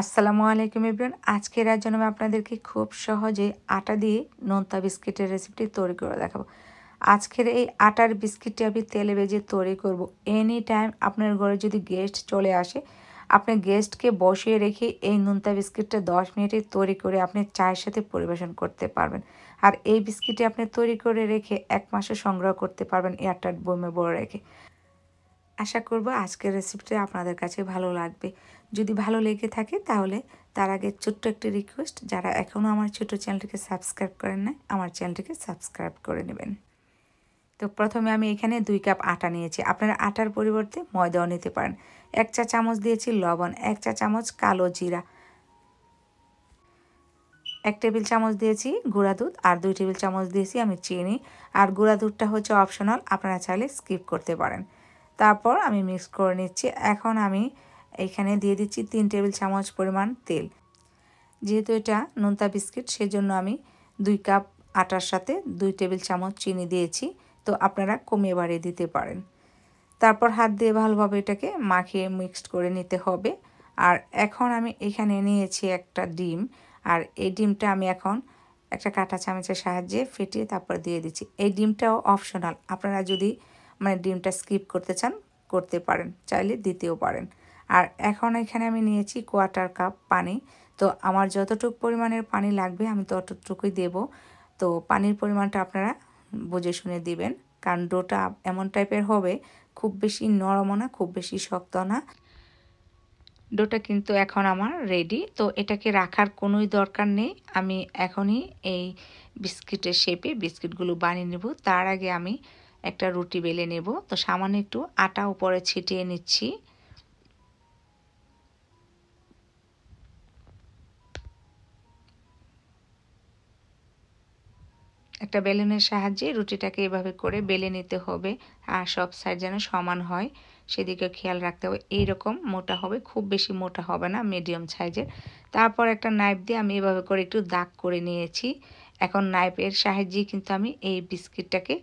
আসসালামু আলাইকুম ইব্রান আজকের আজ জন্য আপনাদেরকে খুব সহজে আটা দিয়ে নোনতা বিস্কিটের রেসিপিটি তৈরি করে দেখাবো আজকের এই আটার বিস্কিটটি আমি তেলে ভেজে তৈরি করব এনি টাইম আপনার ঘরে যদি গেস্ট চলে আসে আপনি গেস্টকে বসিয়ে রেখে এই নোনতা বিস্কিটটা দশ মিনিটে তৈরি করে আপনি চায়ের সাথে পরিবেশন করতে পারবেন আর এই বিস্কিটটি আপনি তৈরি করে রেখে এক মাসে সংগ্রহ করতে পারবেন আটার বোমে বড় রেখে আশা করব আজকের রেসিপিটা আপনাদের কাছে ভালো লাগবে যদি ভালো লেগে থাকে তাহলে তার আগে ছোট্ট একটি রিকোয়েস্ট যারা এখনও আমার ছোট চ্যানেলটিকে সাবস্ক্রাইব করেন না আমার চ্যানেলটিকে সাবস্ক্রাইব করে নেবেন তো প্রথমে আমি এখানে দুই কাপ আটা নিয়েছি আপনারা আটার পরিবর্তে ময়দাও নিতে পারেন এক চা চামচ দিয়েছি লবণ এক চা চামচ কালো জিরা এক টেবিল চামচ দিয়েছি গুঁড়া দুধ আর দুই টেবিল চামচ দিয়েছি আমি চিনি আর গুঁড়া দুধটা হচ্ছে অপশনাল আপনারা চাইলে স্কিপ করতে পারেন তারপর আমি মিক্স করে নিচ্ছি এখন আমি এখানে দিয়ে দিচ্ছি তিন টেবিল চামচ পরিমাণ তেল যেহেতু এটা নোনতা বিস্কিট সেজন্য আমি দুই কাপ আটার সাথে দুই টেবিল চামচ চিনি দিয়েছি তো আপনারা কমিয়ে বাড়িয়ে দিতে পারেন তারপর হাত দিয়ে ভালোভাবে এটাকে মাখিয়ে মিক্সড করে নিতে হবে আর এখন আমি এখানে নিয়েছি একটা ডিম আর এই ডিমটা আমি এখন একটা কাঁটা চামচের সাহায্যে ফেটিয়ে তারপর দিয়ে দিচ্ছি এই ডিমটাও অপশনাল আপনারা যদি মানে ডিমটা স্কিপ করতে চান করতে পারেন চাইলে দিতেও পারেন আর এখন এখানে আমি নিয়েছি কোয়াটার কাপ পানি তো আমার যতটুকু পরিমাণের পানি লাগবে আমি ততটুকুই দেব তো পানির পরিমাণটা আপনারা বুঝে শুনে দিবেন কারণ ডোটা এমন টাইপের হবে খুব বেশি নরমও না খুব বেশি শক্ত না ডোটা কিন্তু এখন আমার রেডি তো এটাকে রাখার কোনোই দরকার নেই আমি এখনই এই বিস্কিটের শেপে বিস্কিটগুলো বানিয়ে নেব তার আগে আমি একটা রুটি বেলে নেব তো সামান্য একটু আটা উপরে ছিটিয়ে নিচ্ছি একটা বেলুনের সাহায্যে রুটিটাকে এভাবে করে বেলে নিতে হবে আর সব সাইড যেন সমান হয় সেদিকে খেয়াল রাখতে হবে এইরকম মোটা হবে খুব বেশি মোটা হবে না মিডিয়াম সাইজের তারপর একটা নাইফ দিয়ে আমি এভাবে করে একটু দাগ করে নিয়েছি এখন নাইফের সাহায্যে কিন্তু আমি এই বিস্কিটটাকে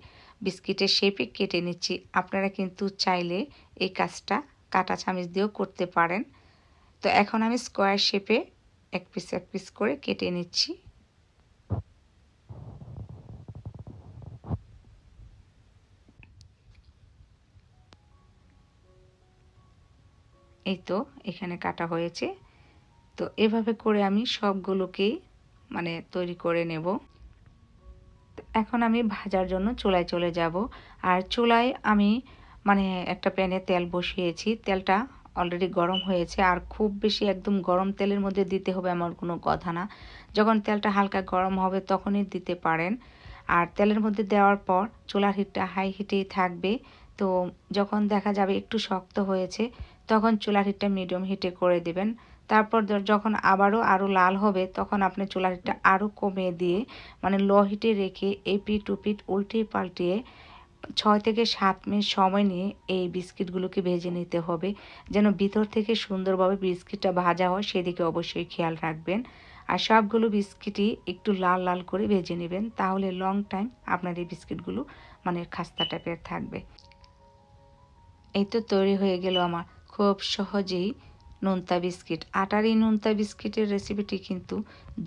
বিস্কিটের শেপে কেটে নিচ্ছি আপনারা কিন্তু চাইলে এই কাজটা কাটা চামিচ দিয়েও করতে পারেন তো এখন আমি স্কোয়ার শেপে এক পিস এক পিস করে কেটে নিচ্ছি এই তো এখানে কাটা হয়েছে তো এভাবে করে আমি সবগুলোকেই মানে তৈরি করে নেব এখন আমি ভাজার জন্য চুলায় চলে যাব আর চুলায় আমি মানে একটা প্যানে তেল বসিয়েছি তেলটা অলরেডি গরম হয়েছে আর খুব বেশি একদম গরম তেলের মধ্যে দিতে হবে আমার কোনো কথা না যখন তেলটা হালকা গরম হবে তখনই দিতে পারেন আর তেলের মধ্যে দেওয়ার পর চুলার হিটটা হাই হিটেই থাকবে তো যখন দেখা যাবে একটু শক্ত হয়েছে তখন চুলার হিটটা মিডিয়াম হিটে করে দেবেন তারপর যখন আবারও আরও লাল হবে তখন আপনি চুলাটা আরও কমিয়ে দিয়ে মানে লো হিটে রেখে এপিট টুপিট উল্টে পাল্টিয়ে ছয় থেকে সাত মিনিট সময় নিয়ে এই বিস্কিটগুলোকে ভেজে নিতে হবে যেন ভিতর থেকে সুন্দরভাবে বিস্কিটটা ভাজা হয় সেদিকে অবশ্যই খেয়াল রাখবেন আর সবগুলো বিস্কিটই একটু লাল লাল করে ভেজে নেবেন তাহলে লং টাইম আপনার এই বিস্কিটগুলো মানে খাস্তা টাইপের থাকবে এই তো তৈরি হয়ে গেল আমার খুব সহজেই নোনতা বিস্কিট আটার এই নোনতা বিস্কিটের রেসিপিটি কিন্তু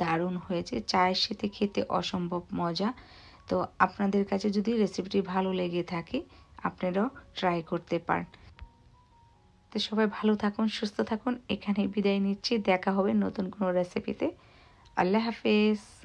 দারুণ হয়েছে চায়ের সাথে খেতে অসম্ভব মজা তো আপনাদের কাছে যদি রেসিপিটি ভালো লেগে থাকে আপনারাও ট্রাই করতে পারেন তো সবাই ভালো থাকুন সুস্থ থাকুন এখানে বিদায় নিচ্ছি দেখা হবে নতুন কোনো রেসিপিতে আল্লাহ হাফেজ